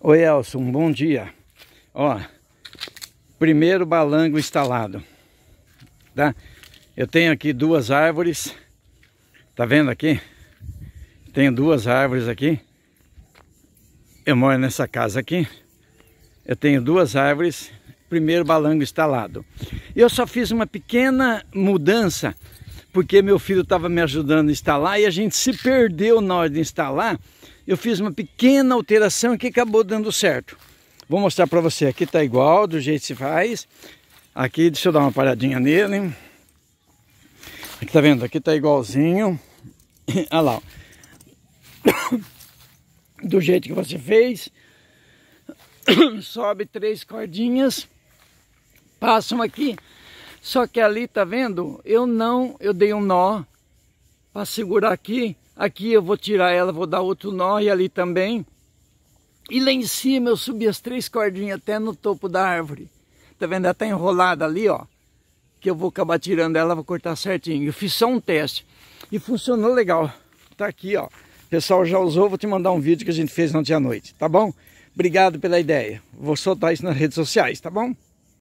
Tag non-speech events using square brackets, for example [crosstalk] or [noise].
Oi Elson, bom dia. Ó, primeiro balango instalado, tá? Eu tenho aqui duas árvores, tá vendo aqui? Tenho duas árvores aqui. Eu moro nessa casa aqui. Eu tenho duas árvores, primeiro balango instalado. Eu só fiz uma pequena mudança porque meu filho estava me ajudando a instalar e a gente se perdeu na hora de instalar. Eu fiz uma pequena alteração que acabou dando certo. Vou mostrar para você. Aqui está igual, do jeito que se faz. Aqui, deixa eu dar uma paradinha nele. Aqui tá vendo? Aqui tá igualzinho. [coughs] Olha lá. [coughs] Do jeito que você fez. [coughs] Sobe três cordinhas. Passam aqui só que ali, tá vendo? Eu não, eu dei um nó para segurar aqui. Aqui eu vou tirar ela, vou dar outro nó e ali também. E lá em cima eu subi as três cordinhas até no topo da árvore. Tá vendo? Ela tá enrolada ali, ó. Que eu vou acabar tirando ela, vou cortar certinho. Eu fiz só um teste. E funcionou legal. Tá aqui, ó. O pessoal já usou, vou te mandar um vídeo que a gente fez ontem à noite, tá bom? Obrigado pela ideia. Vou soltar isso nas redes sociais, tá bom?